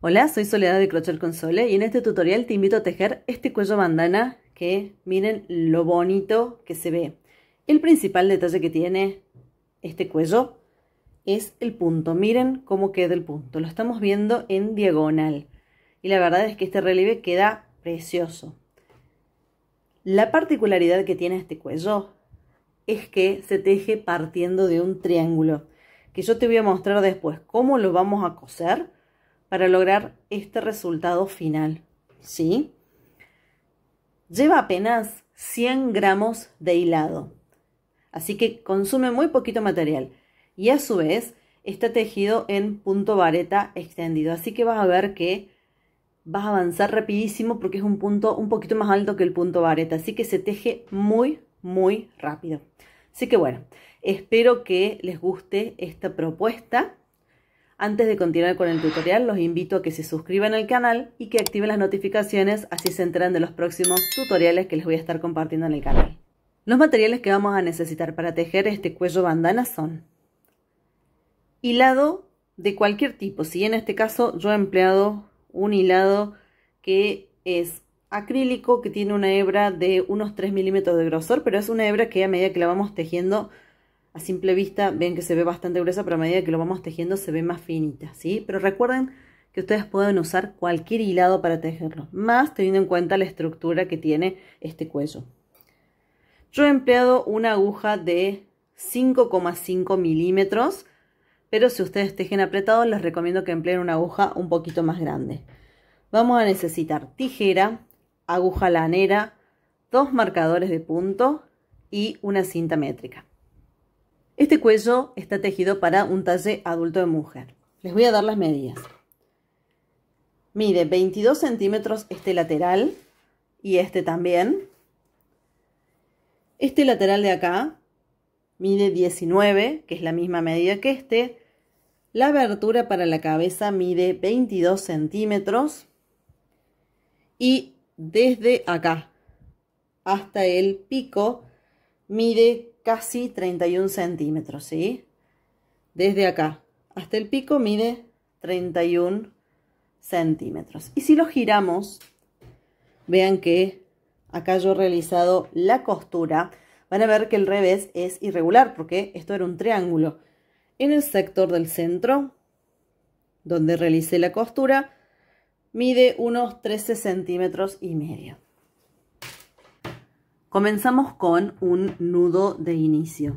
Hola, soy Soledad de Crochet Console y en este tutorial te invito a tejer este cuello bandana que miren lo bonito que se ve. El principal detalle que tiene este cuello es el punto. Miren cómo queda el punto. Lo estamos viendo en diagonal. Y la verdad es que este relieve queda precioso. La particularidad que tiene este cuello es que se teje partiendo de un triángulo. Que yo te voy a mostrar después cómo lo vamos a coser para lograr este resultado final, ¿sí? Lleva apenas 100 gramos de hilado, así que consume muy poquito material y a su vez está tejido en punto vareta extendido, así que vas a ver que vas a avanzar rapidísimo porque es un punto un poquito más alto que el punto vareta, así que se teje muy, muy rápido. Así que bueno, espero que les guste esta propuesta. Antes de continuar con el tutorial, los invito a que se suscriban al canal y que activen las notificaciones, así se enteran de los próximos tutoriales que les voy a estar compartiendo en el canal. Los materiales que vamos a necesitar para tejer este cuello bandana son hilado de cualquier tipo, si en este caso yo he empleado un hilado que es acrílico, que tiene una hebra de unos 3 milímetros de grosor, pero es una hebra que a medida que la vamos tejiendo a simple vista ven que se ve bastante gruesa, pero a medida que lo vamos tejiendo se ve más finita, ¿sí? Pero recuerden que ustedes pueden usar cualquier hilado para tejerlo, más teniendo en cuenta la estructura que tiene este cuello. Yo he empleado una aguja de 5,5 milímetros, pero si ustedes tejen apretado les recomiendo que empleen una aguja un poquito más grande. Vamos a necesitar tijera, aguja lanera, dos marcadores de punto y una cinta métrica. Este cuello está tejido para un talle adulto de mujer. Les voy a dar las medidas. Mide 22 centímetros este lateral y este también. Este lateral de acá mide 19, que es la misma medida que este. La abertura para la cabeza mide 22 centímetros. Y desde acá hasta el pico mide casi 31 centímetros, ¿sí? Desde acá hasta el pico mide 31 centímetros. Y si lo giramos, vean que acá yo he realizado la costura, van a ver que el revés es irregular porque esto era un triángulo. En el sector del centro, donde realicé la costura, mide unos 13 centímetros y medio. Comenzamos con un nudo de inicio.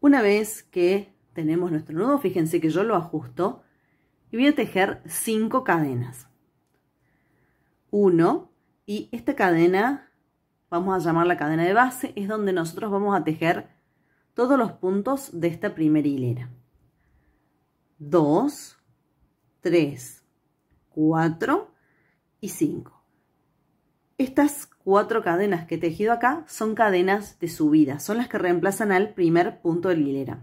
Una vez que tenemos nuestro nudo, fíjense que yo lo ajusto y voy a tejer 5 cadenas. 1 y esta cadena, vamos a llamar la cadena de base, es donde nosotros vamos a tejer todos los puntos de esta primera hilera. 2, 3, 4 y 5. Estas cuatro cadenas que he tejido acá son cadenas de subida, son las que reemplazan al primer punto de la hilera.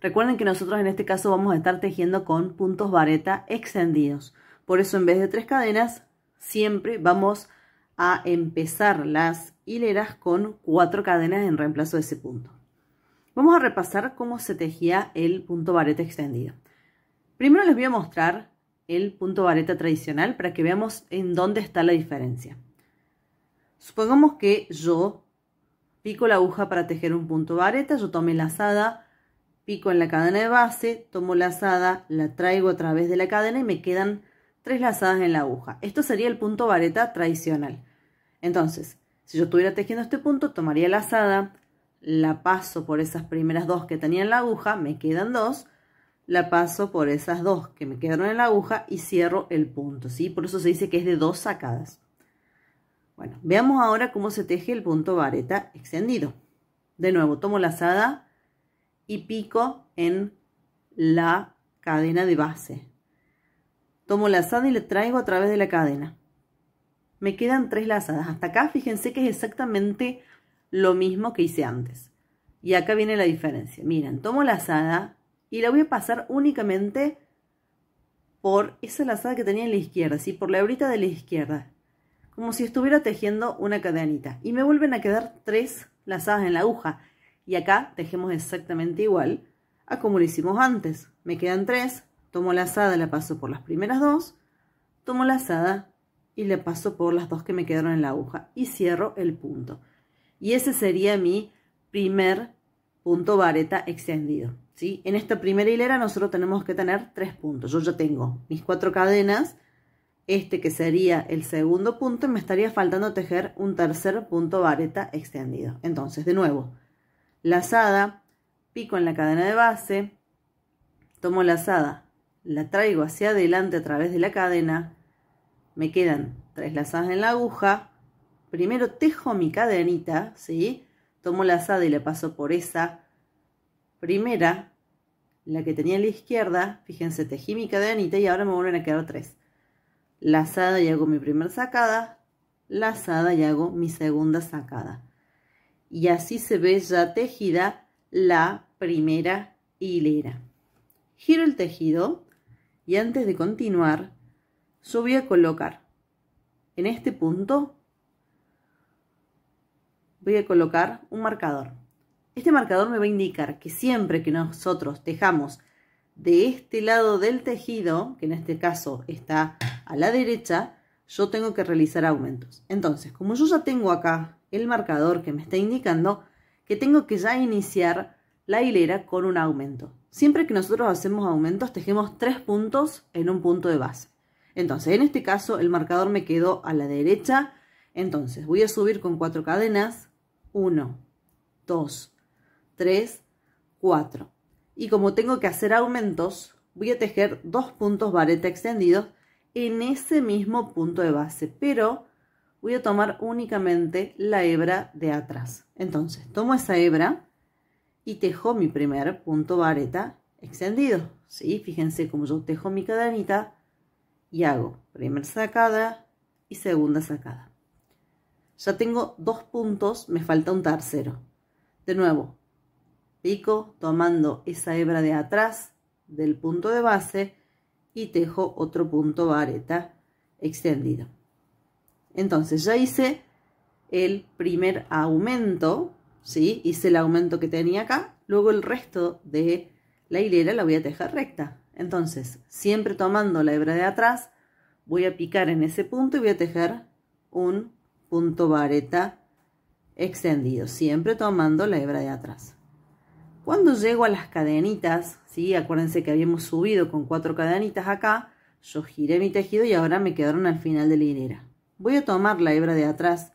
Recuerden que nosotros en este caso vamos a estar tejiendo con puntos vareta extendidos. Por eso en vez de tres cadenas, siempre vamos a empezar las hileras con cuatro cadenas en reemplazo de ese punto. Vamos a repasar cómo se tejía el punto vareta extendido. Primero les voy a mostrar el punto vareta tradicional para que veamos en dónde está la diferencia. Supongamos que yo pico la aguja para tejer un punto vareta, yo tomé lazada, pico en la cadena de base, tomo lazada, la traigo a través de la cadena y me quedan tres lazadas en la aguja. Esto sería el punto vareta tradicional. Entonces, si yo estuviera tejiendo este punto, tomaría lazada, la paso por esas primeras dos que tenía en la aguja, me quedan dos, la paso por esas dos que me quedaron en la aguja y cierro el punto, ¿sí? Por eso se dice que es de dos sacadas. Bueno, veamos ahora cómo se teje el punto vareta extendido. De nuevo, tomo lazada y pico en la cadena de base. Tomo lazada y le traigo a través de la cadena. Me quedan tres lazadas. Hasta acá, fíjense que es exactamente lo mismo que hice antes. Y acá viene la diferencia. Miren, tomo lazada y la voy a pasar únicamente por esa lazada que tenía en la izquierda, ¿sí? por la hebrita de la izquierda como si estuviera tejiendo una cadenita. Y me vuelven a quedar tres lazadas en la aguja. Y acá tejemos exactamente igual a como lo hicimos antes. Me quedan tres, tomo lazada, la paso por las primeras dos, tomo lazada y le paso por las dos que me quedaron en la aguja y cierro el punto. Y ese sería mi primer punto vareta extendido. ¿sí? En esta primera hilera nosotros tenemos que tener tres puntos. Yo ya tengo mis cuatro cadenas este que sería el segundo punto, me estaría faltando tejer un tercer punto vareta extendido. Entonces, de nuevo, lazada, pico en la cadena de base, tomo lazada, la traigo hacia adelante a través de la cadena, me quedan tres lazadas en la aguja, primero tejo mi cadenita, ¿sí? Tomo lazada y la paso por esa primera, la que tenía a la izquierda, fíjense, tejí mi cadenita y ahora me vuelven a quedar tres lazada y hago mi primera sacada, lazada y hago mi segunda sacada. Y así se ve ya tejida la primera hilera. Giro el tejido y antes de continuar, yo voy a colocar en este punto, voy a colocar un marcador. Este marcador me va a indicar que siempre que nosotros tejamos de este lado del tejido, que en este caso está a la derecha, yo tengo que realizar aumentos. Entonces, como yo ya tengo acá el marcador que me está indicando que tengo que ya iniciar la hilera con un aumento. Siempre que nosotros hacemos aumentos, tejemos tres puntos en un punto de base. Entonces, en este caso, el marcador me quedó a la derecha. Entonces, voy a subir con cuatro cadenas. 1, 2, 3, 4 y como tengo que hacer aumentos, voy a tejer dos puntos vareta extendidos en ese mismo punto de base, pero voy a tomar únicamente la hebra de atrás. Entonces, tomo esa hebra y tejo mi primer punto vareta extendido. ¿sí? Fíjense cómo yo tejo mi cadenita y hago primera sacada y segunda sacada. Ya tengo dos puntos, me falta un tercero. De nuevo, pico tomando esa hebra de atrás del punto de base y tejo otro punto vareta extendido. Entonces ya hice el primer aumento, ¿sí? Hice el aumento que tenía acá, luego el resto de la hilera la voy a tejer recta. Entonces, siempre tomando la hebra de atrás, voy a picar en ese punto y voy a tejer un punto vareta extendido, siempre tomando la hebra de atrás. Cuando llego a las cadenitas, ¿sí? acuérdense que habíamos subido con cuatro cadenitas acá, yo giré mi tejido y ahora me quedaron al final de la hilera. Voy a tomar la hebra de atrás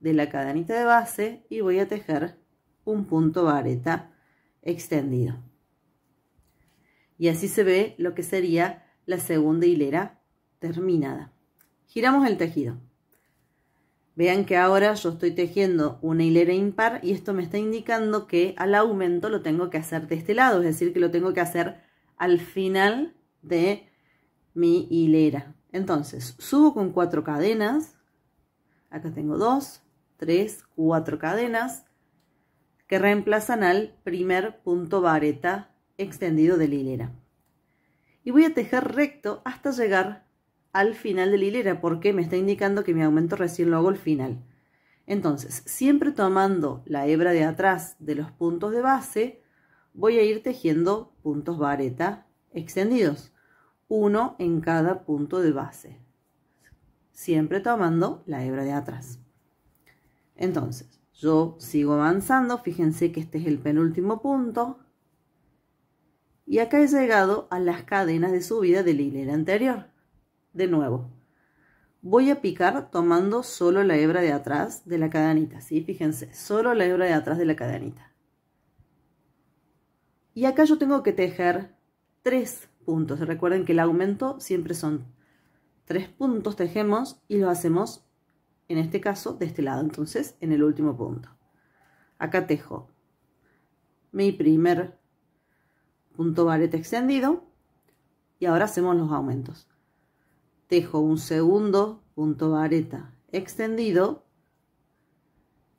de la cadenita de base y voy a tejer un punto vareta extendido. Y así se ve lo que sería la segunda hilera terminada. Giramos el tejido. Vean que ahora yo estoy tejiendo una hilera impar y esto me está indicando que al aumento lo tengo que hacer de este lado, es decir, que lo tengo que hacer al final de mi hilera. Entonces, subo con cuatro cadenas, acá tengo dos, tres, cuatro cadenas, que reemplazan al primer punto vareta extendido de la hilera. Y voy a tejer recto hasta llegar al final de la hilera porque me está indicando que mi aumento recién lo hago al final. Entonces, siempre tomando la hebra de atrás de los puntos de base, voy a ir tejiendo puntos vareta extendidos, uno en cada punto de base, siempre tomando la hebra de atrás. Entonces, yo sigo avanzando, fíjense que este es el penúltimo punto, y acá he llegado a las cadenas de subida de la hilera anterior de nuevo. Voy a picar tomando solo la hebra de atrás de la cadenita, ¿sí? Fíjense, solo la hebra de atrás de la cadenita. Y acá yo tengo que tejer tres puntos. Recuerden que el aumento siempre son tres puntos, tejemos y lo hacemos, en este caso, de este lado. Entonces, en el último punto. Acá tejo mi primer punto vareta extendido y ahora hacemos los aumentos tejo un segundo punto vareta extendido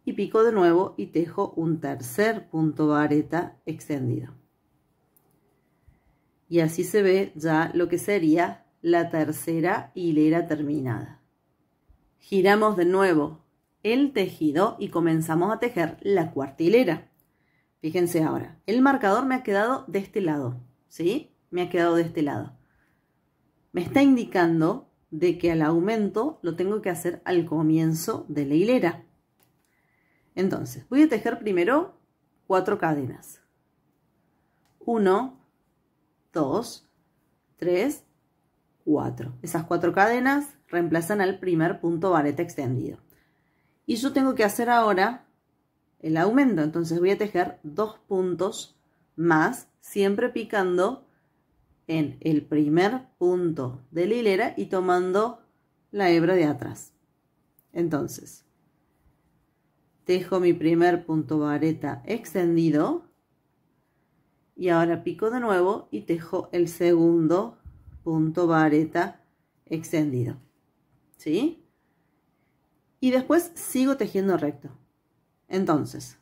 y pico de nuevo y tejo un tercer punto vareta extendido. Y así se ve ya lo que sería la tercera hilera terminada. Giramos de nuevo el tejido y comenzamos a tejer la cuarta hilera. Fíjense ahora, el marcador me ha quedado de este lado, ¿sí? Me ha quedado de este lado me está indicando de que al aumento lo tengo que hacer al comienzo de la hilera. Entonces, voy a tejer primero cuatro cadenas. 1, 2, 3, 4. Esas cuatro cadenas reemplazan al primer punto vareta extendido. Y yo tengo que hacer ahora el aumento, entonces voy a tejer dos puntos más, siempre picando en el primer punto de la hilera y tomando la hebra de atrás. Entonces, tejo mi primer punto vareta extendido y ahora pico de nuevo y tejo el segundo punto vareta extendido. ¿Sí? Y después sigo tejiendo recto. Entonces,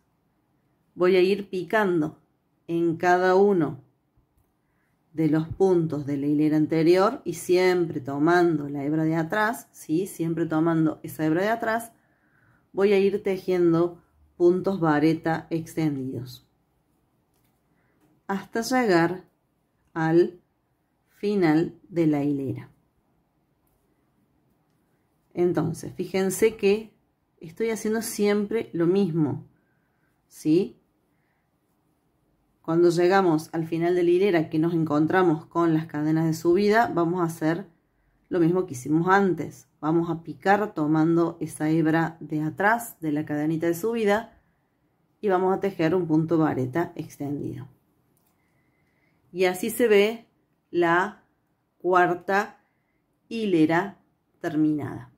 voy a ir picando en cada uno de los puntos de la hilera anterior y siempre tomando la hebra de atrás, ¿sí? siempre tomando esa hebra de atrás, voy a ir tejiendo puntos vareta extendidos hasta llegar al final de la hilera. Entonces, fíjense que estoy haciendo siempre lo mismo, ¿sí? Cuando llegamos al final de la hilera que nos encontramos con las cadenas de subida, vamos a hacer lo mismo que hicimos antes. Vamos a picar tomando esa hebra de atrás de la cadenita de subida y vamos a tejer un punto vareta extendido. Y así se ve la cuarta hilera terminada.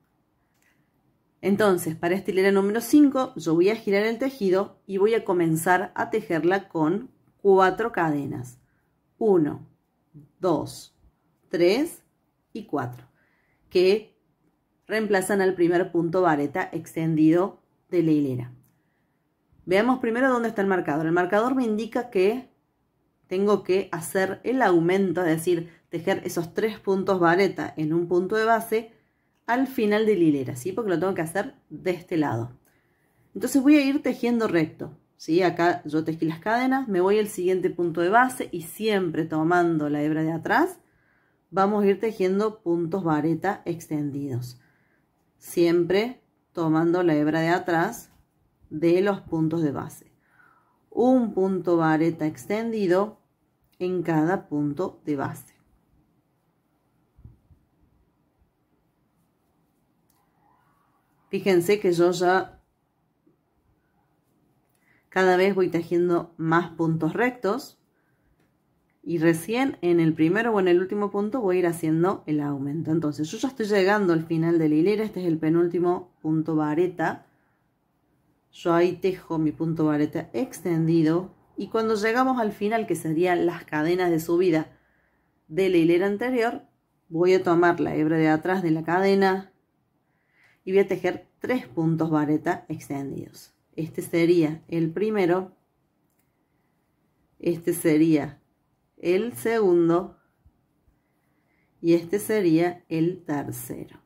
Entonces, para esta hilera número 5, yo voy a girar el tejido y voy a comenzar a tejerla con cuatro cadenas. 1, 2, 3 y 4, que reemplazan al primer punto vareta extendido de la hilera. Veamos primero dónde está el marcador. El marcador me indica que tengo que hacer el aumento, es decir, tejer esos tres puntos vareta en un punto de base al final de la hilera, Porque lo tengo que hacer de este lado. Entonces voy a ir tejiendo recto. ¿sí? Acá yo tejí las cadenas, me voy al siguiente punto de base y siempre tomando la hebra de atrás vamos a ir tejiendo puntos vareta extendidos. Siempre tomando la hebra de atrás de los puntos de base. Un punto vareta extendido en cada punto de base. Fíjense que yo ya cada vez voy tejiendo más puntos rectos. Y recién en el primero o en el último punto voy a ir haciendo el aumento. Entonces yo ya estoy llegando al final de la hilera. Este es el penúltimo punto vareta. Yo ahí tejo mi punto vareta extendido. Y cuando llegamos al final, que serían las cadenas de subida de la hilera anterior, voy a tomar la hebra de atrás de la cadena y voy a tejer tres puntos vareta extendidos. Este sería el primero. Este sería el segundo. Y este sería el tercero.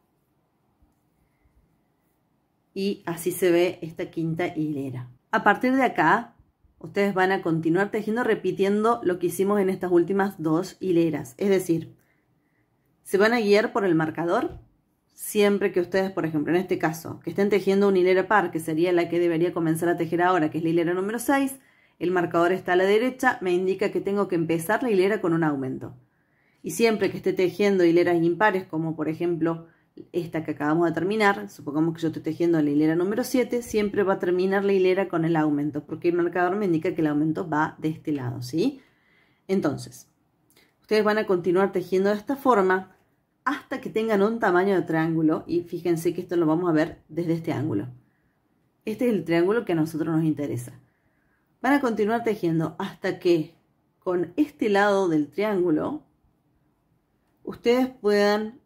Y así se ve esta quinta hilera. A partir de acá, ustedes van a continuar tejiendo repitiendo lo que hicimos en estas últimas dos hileras. Es decir, se van a guiar por el marcador siempre que ustedes, por ejemplo, en este caso, que estén tejiendo una hilera par, que sería la que debería comenzar a tejer ahora, que es la hilera número 6, el marcador está a la derecha, me indica que tengo que empezar la hilera con un aumento. Y siempre que esté tejiendo hileras impares, como por ejemplo esta que acabamos de terminar, supongamos que yo estoy tejiendo la hilera número 7, siempre va a terminar la hilera con el aumento, porque el marcador me indica que el aumento va de este lado, ¿sí? Entonces, ustedes van a continuar tejiendo de esta forma hasta que tengan un tamaño de triángulo y fíjense que esto lo vamos a ver desde este ángulo. Este es el triángulo que a nosotros nos interesa. Van a continuar tejiendo hasta que con este lado del triángulo ustedes puedan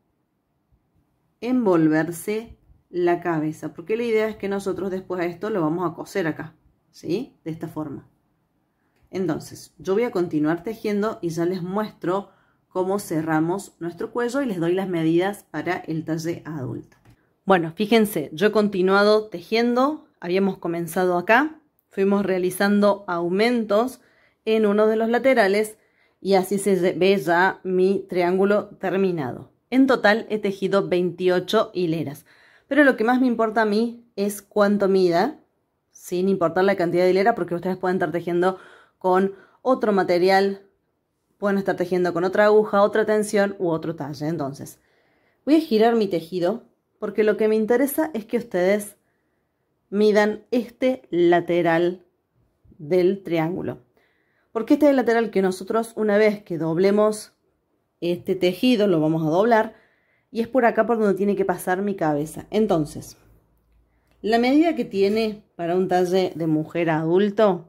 envolverse la cabeza, porque la idea es que nosotros después de esto lo vamos a coser acá, ¿sí? De esta forma. Entonces, yo voy a continuar tejiendo y ya les muestro cómo cerramos nuestro cuello y les doy las medidas para el talle adulto. Bueno, fíjense, yo he continuado tejiendo, habíamos comenzado acá, fuimos realizando aumentos en uno de los laterales y así se ve ya mi triángulo terminado. En total he tejido 28 hileras, pero lo que más me importa a mí es cuánto mida, sin importar la cantidad de hilera, porque ustedes pueden estar tejiendo con otro material, Pueden estar tejiendo con otra aguja, otra tensión u otro talle. Entonces, voy a girar mi tejido porque lo que me interesa es que ustedes midan este lateral del triángulo. Porque este lateral que nosotros una vez que doblemos este tejido, lo vamos a doblar y es por acá por donde tiene que pasar mi cabeza. Entonces, la medida que tiene para un talle de mujer adulto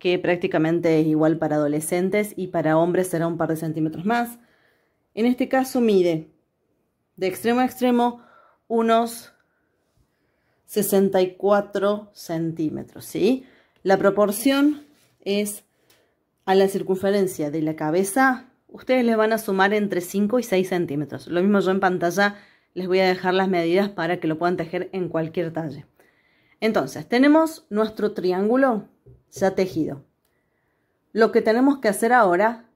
que prácticamente es igual para adolescentes y para hombres será un par de centímetros más. En este caso mide de extremo a extremo unos 64 centímetros, ¿sí? La proporción es a la circunferencia de la cabeza, ustedes les van a sumar entre 5 y 6 centímetros. Lo mismo yo en pantalla les voy a dejar las medidas para que lo puedan tejer en cualquier talle. Entonces, tenemos nuestro triángulo ya tejido. Lo que tenemos que hacer ahora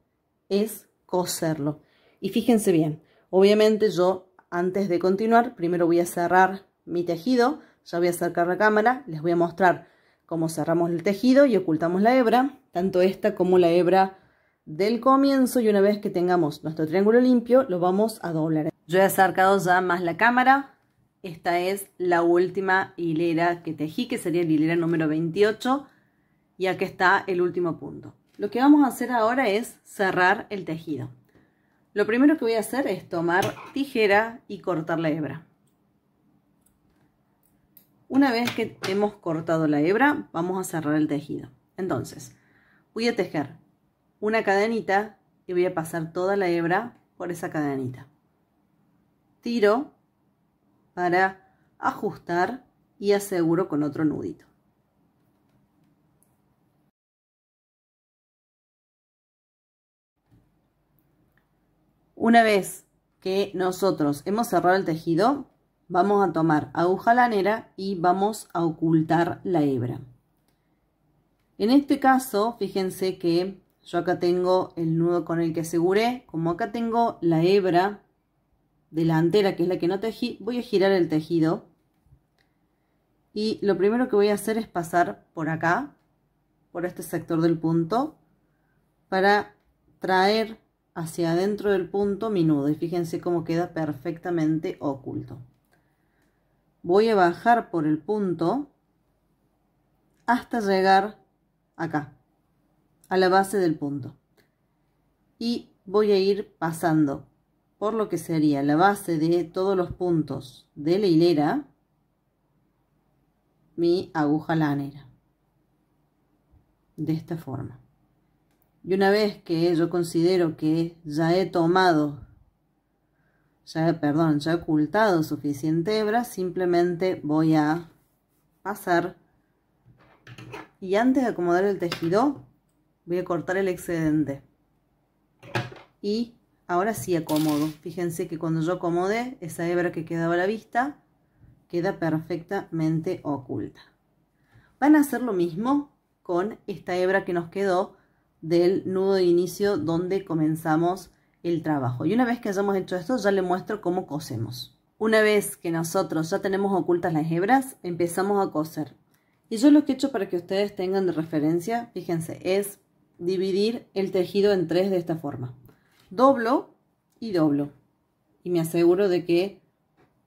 es coserlo. Y fíjense bien, obviamente yo antes de continuar, primero voy a cerrar mi tejido, ya voy a acercar la cámara, les voy a mostrar cómo cerramos el tejido y ocultamos la hebra, tanto esta como la hebra del comienzo y una vez que tengamos nuestro triángulo limpio lo vamos a doblar. Yo he acercado ya más la cámara, esta es la última hilera que tejí, que sería la hilera número 28, y aquí está el último punto. Lo que vamos a hacer ahora es cerrar el tejido. Lo primero que voy a hacer es tomar tijera y cortar la hebra. Una vez que hemos cortado la hebra, vamos a cerrar el tejido. Entonces, voy a tejer una cadenita y voy a pasar toda la hebra por esa cadenita. Tiro para ajustar y aseguro con otro nudito. Una vez que nosotros hemos cerrado el tejido, vamos a tomar aguja lanera y vamos a ocultar la hebra. En este caso, fíjense que yo acá tengo el nudo con el que aseguré, como acá tengo la hebra delantera, que es la que no tejí, voy a girar el tejido. Y lo primero que voy a hacer es pasar por acá, por este sector del punto, para traer hacia adentro del punto mi nudo y fíjense cómo queda perfectamente oculto. Voy a bajar por el punto hasta llegar acá, a la base del punto. Y voy a ir pasando por lo que sería la base de todos los puntos de la hilera, mi aguja lanera. De esta forma. Y una vez que yo considero que ya he tomado, ya, perdón, ya he ocultado suficiente hebra, simplemente voy a pasar. Y antes de acomodar el tejido, voy a cortar el excedente. Y ahora sí acomodo. Fíjense que cuando yo acomodé, esa hebra que quedaba a la vista, queda perfectamente oculta. Van a hacer lo mismo con esta hebra que nos quedó del nudo de inicio donde comenzamos el trabajo. Y una vez que hayamos hecho esto, ya le muestro cómo cosemos. Una vez que nosotros ya tenemos ocultas las hebras, empezamos a coser. Y yo lo que he hecho para que ustedes tengan de referencia, fíjense, es dividir el tejido en tres de esta forma. Doblo y doblo. Y me aseguro de que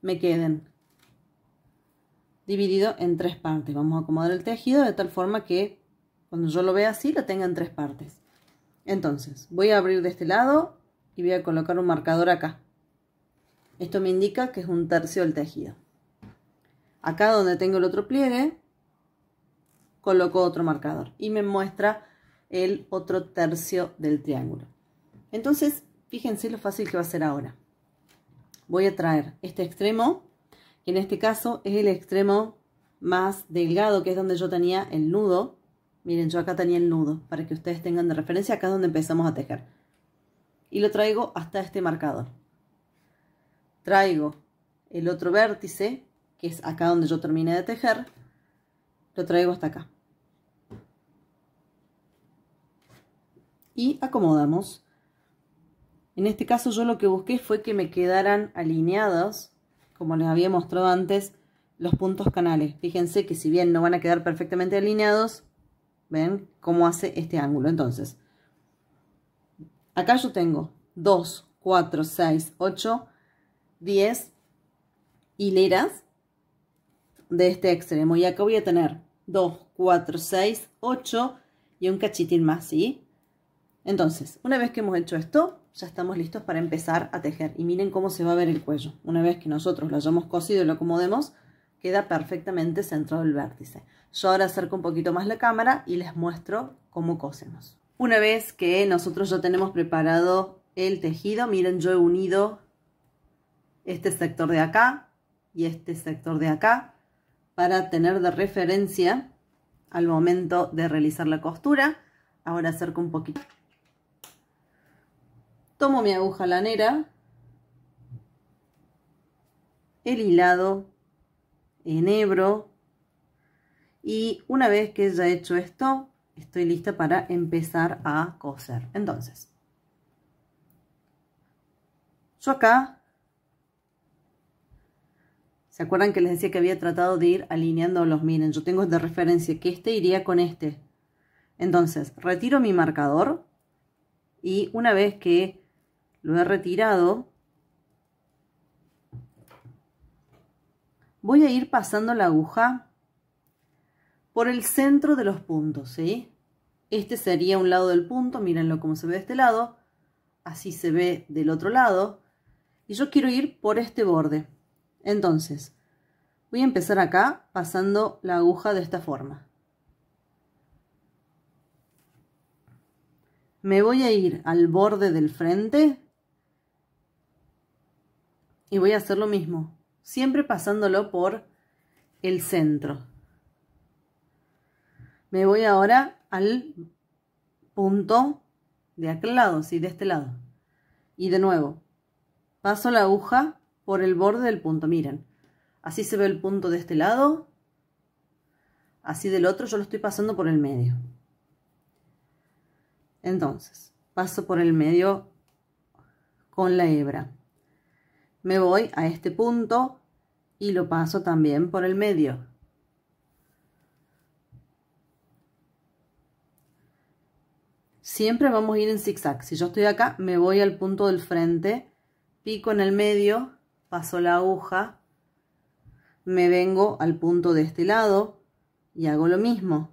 me queden dividido en tres partes. Vamos a acomodar el tejido de tal forma que cuando yo lo vea así, lo tenga en tres partes. Entonces, voy a abrir de este lado y voy a colocar un marcador acá. Esto me indica que es un tercio del tejido. Acá donde tengo el otro pliegue, coloco otro marcador y me muestra el otro tercio del triángulo. Entonces, fíjense lo fácil que va a ser ahora. Voy a traer este extremo, que en este caso es el extremo más delgado, que es donde yo tenía el nudo, Miren, yo acá tenía el nudo para que ustedes tengan de referencia. Acá es donde empezamos a tejer. Y lo traigo hasta este marcador. Traigo el otro vértice, que es acá donde yo terminé de tejer. Lo traigo hasta acá. Y acomodamos. En este caso yo lo que busqué fue que me quedaran alineados, como les había mostrado antes, los puntos canales. Fíjense que si bien no van a quedar perfectamente alineados, ¿Ven cómo hace este ángulo? Entonces, acá yo tengo 2, 4, 6, 8, 10 hileras de este extremo. Y acá voy a tener 2, 4, 6, 8 y un cachitín más, ¿sí? Entonces, una vez que hemos hecho esto, ya estamos listos para empezar a tejer. Y miren cómo se va a ver el cuello. Una vez que nosotros lo hayamos cosido y lo acomodemos, queda perfectamente centrado el vértice. Yo ahora acerco un poquito más la cámara y les muestro cómo cosemos. Una vez que nosotros ya tenemos preparado el tejido, miren yo he unido este sector de acá y este sector de acá para tener de referencia al momento de realizar la costura. Ahora acerco un poquito. Tomo mi aguja lanera, el hilado en Y una vez que ya he hecho esto, estoy lista para empezar a coser. Entonces, yo acá, ¿se acuerdan que les decía que había tratado de ir alineando los Miren, yo tengo de referencia que este iría con este. Entonces, retiro mi marcador y una vez que lo he retirado, voy a ir pasando la aguja por el centro de los puntos, ¿sí? Este sería un lado del punto, mírenlo como se ve de este lado, así se ve del otro lado, y yo quiero ir por este borde. Entonces, voy a empezar acá pasando la aguja de esta forma. Me voy a ir al borde del frente y voy a hacer lo mismo siempre pasándolo por el centro. Me voy ahora al punto de aquel lado, sí, de este lado. Y de nuevo, paso la aguja por el borde del punto, miren. Así se ve el punto de este lado, así del otro, yo lo estoy pasando por el medio. Entonces, paso por el medio con la hebra me voy a este punto y lo paso también por el medio. Siempre vamos a ir en zigzag. Si yo estoy acá, me voy al punto del frente, pico en el medio, paso la aguja, me vengo al punto de este lado y hago lo mismo.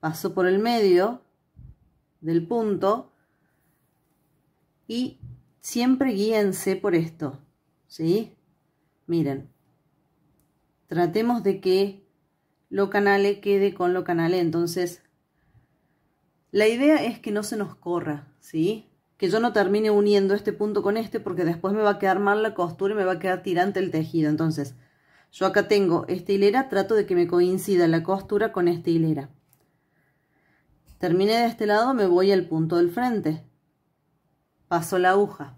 Paso por el medio del punto y siempre guíense por esto. ¿sí? Miren, tratemos de que lo canale quede con lo canale, entonces la idea es que no se nos corra, ¿sí? Que yo no termine uniendo este punto con este porque después me va a quedar mal la costura y me va a quedar tirante el tejido, entonces yo acá tengo esta hilera, trato de que me coincida la costura con esta hilera. Terminé de este lado, me voy al punto del frente. Paso la aguja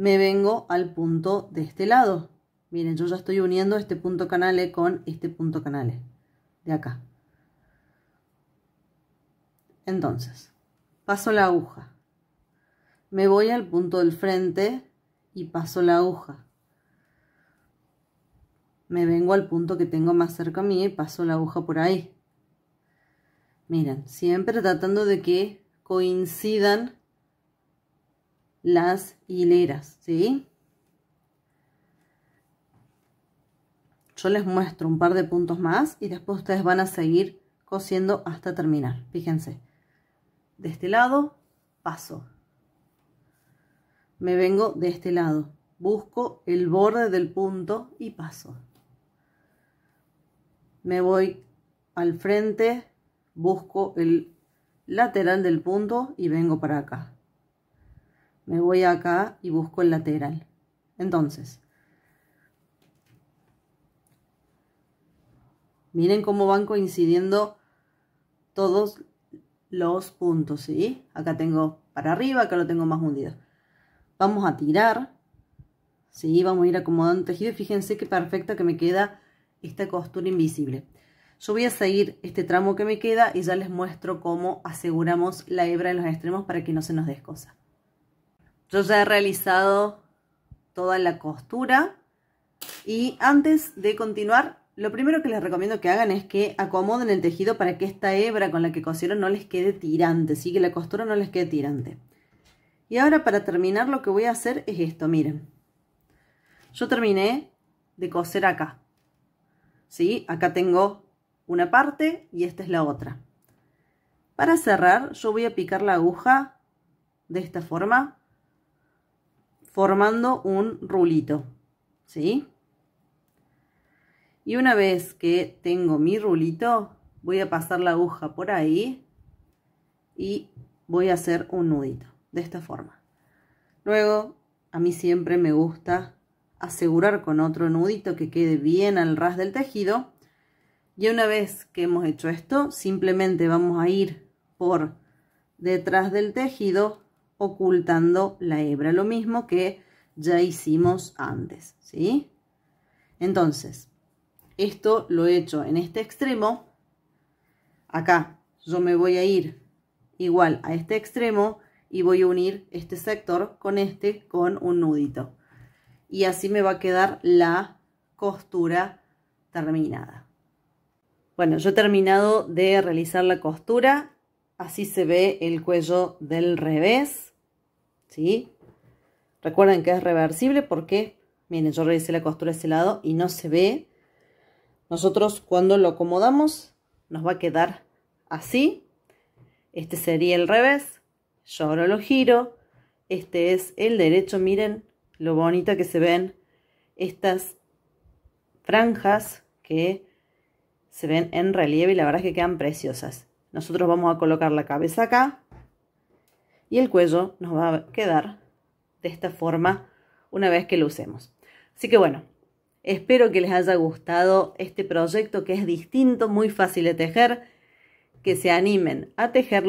me vengo al punto de este lado. Miren, yo ya estoy uniendo este punto canale con este punto canale de acá. Entonces, paso la aguja. Me voy al punto del frente y paso la aguja. Me vengo al punto que tengo más cerca a mí y paso la aguja por ahí. Miren, siempre tratando de que coincidan las hileras, ¿sí? Yo les muestro un par de puntos más y después ustedes van a seguir cosiendo hasta terminar. Fíjense, de este lado paso, me vengo de este lado, busco el borde del punto y paso. Me voy al frente, busco el lateral del punto y vengo para acá me voy acá y busco el lateral. Entonces, miren cómo van coincidiendo todos los puntos, ¿sí? Acá tengo para arriba, acá lo tengo más hundido. Vamos a tirar, ¿sí? Vamos a ir acomodando el tejido fíjense qué perfecta que me queda esta costura invisible. Yo voy a seguir este tramo que me queda y ya les muestro cómo aseguramos la hebra en los extremos para que no se nos descosa. Yo ya he realizado toda la costura y antes de continuar, lo primero que les recomiendo que hagan es que acomoden el tejido para que esta hebra con la que cosieron no les quede tirante, ¿sí? que la costura no les quede tirante. Y ahora para terminar lo que voy a hacer es esto, miren. Yo terminé de coser acá. ¿Sí? Acá tengo una parte y esta es la otra. Para cerrar yo voy a picar la aguja de esta forma formando un rulito, ¿sí? Y una vez que tengo mi rulito, voy a pasar la aguja por ahí y voy a hacer un nudito, de esta forma. Luego, a mí siempre me gusta asegurar con otro nudito que quede bien al ras del tejido. Y una vez que hemos hecho esto, simplemente vamos a ir por detrás del tejido ocultando la hebra, lo mismo que ya hicimos antes, ¿sí? Entonces, esto lo he hecho en este extremo, acá yo me voy a ir igual a este extremo y voy a unir este sector con este con un nudito. Y así me va a quedar la costura terminada. Bueno, yo he terminado de realizar la costura. Así se ve el cuello del revés. ¿sí? Recuerden que es reversible porque, miren, yo realicé la costura de ese lado y no se ve. Nosotros cuando lo acomodamos nos va a quedar así. Este sería el revés. Yo ahora lo giro. Este es el derecho. Miren lo bonita que se ven estas franjas que se ven en relieve y la verdad es que quedan preciosas. Nosotros vamos a colocar la cabeza acá y el cuello nos va a quedar de esta forma una vez que lo usemos. Así que bueno, espero que les haya gustado este proyecto que es distinto, muy fácil de tejer, que se animen a tejerlo.